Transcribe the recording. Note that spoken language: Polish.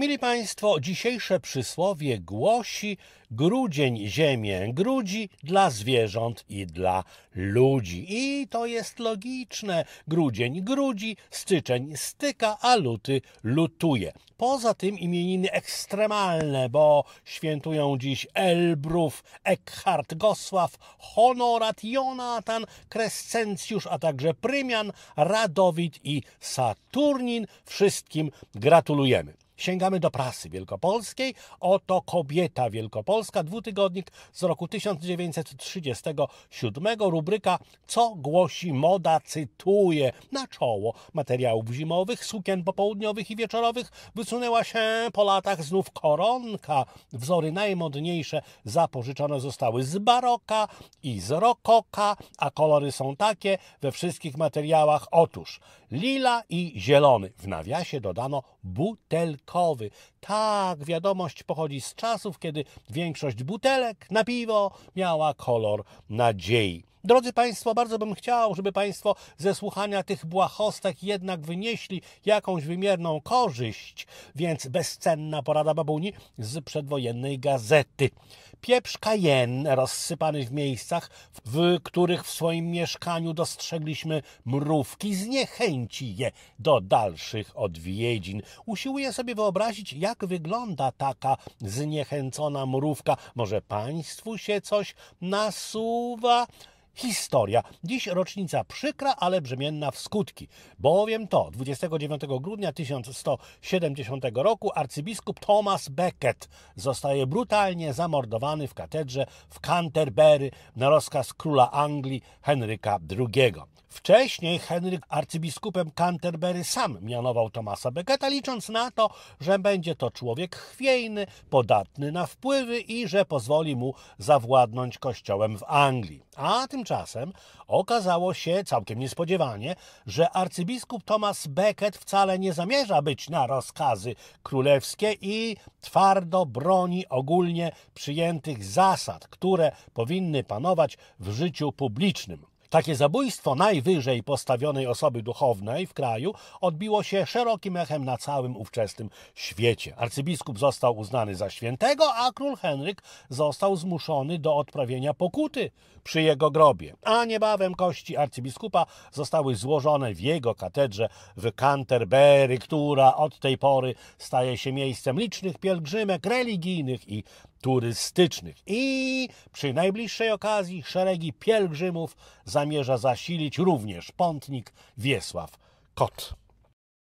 Mili Państwo, dzisiejsze przysłowie głosi: Grudzień ziemię grudzi dla zwierząt i dla ludzi. I to jest logiczne. Grudzień grudzi, styczeń styka, a luty lutuje. Poza tym imieniny ekstremalne, bo świętują dziś Elbrów, Eckhart Gosław, Honorat, Jonatan, Krescencjusz, a także Prymian, Radowid i Saturnin. Wszystkim gratulujemy. Sięgamy do prasy wielkopolskiej. Oto Kobieta Wielkopolska, dwutygodnik z roku 1937, rubryka Co głosi moda, cytuję. Na czoło materiałów zimowych, sukien popołudniowych i wieczorowych wysunęła się po latach znów koronka. Wzory najmodniejsze zapożyczone zostały z baroka i z rokoka, a kolory są takie we wszystkich materiałach. Otóż lila i zielony. W nawiasie dodano butelkę tak, wiadomość pochodzi z czasów, kiedy większość butelek na piwo miała kolor nadziei. Drodzy Państwo, bardzo bym chciał, żeby Państwo ze słuchania tych błahostek jednak wynieśli jakąś wymierną korzyść, więc bezcenna porada babuni z przedwojennej gazety. Pieprz kajen rozsypany w miejscach, w których w swoim mieszkaniu dostrzegliśmy mrówki, zniechęci je do dalszych odwiedzin. Usiłuję sobie wyobrazić, jak wygląda taka zniechęcona mrówka. Może Państwu się coś nasuwa? historia. Dziś rocznica przykra, ale brzemienna w skutki, bowiem to 29 grudnia 1170 roku arcybiskup Thomas Becket zostaje brutalnie zamordowany w katedrze w Canterbury na rozkaz króla Anglii Henryka II. Wcześniej Henryk arcybiskupem Canterbury sam mianował Thomasa Becketa, licząc na to, że będzie to człowiek chwiejny, podatny na wpływy i że pozwoli mu zawładnąć kościołem w Anglii. A tymczasem Tymczasem okazało się całkiem niespodziewanie, że arcybiskup Thomas Becket wcale nie zamierza być na rozkazy królewskie i twardo broni ogólnie przyjętych zasad, które powinny panować w życiu publicznym. Takie zabójstwo najwyżej postawionej osoby duchownej w kraju odbiło się szerokim echem na całym ówczesnym świecie. Arcybiskup został uznany za świętego, a król Henryk został zmuszony do odprawienia pokuty przy jego grobie. A niebawem kości arcybiskupa zostały złożone w jego katedrze w Canterbury, która od tej pory staje się miejscem licznych pielgrzymek religijnych i turystycznych. I przy najbliższej okazji szeregi pielgrzymów zamierza zasilić również pątnik Wiesław Kot.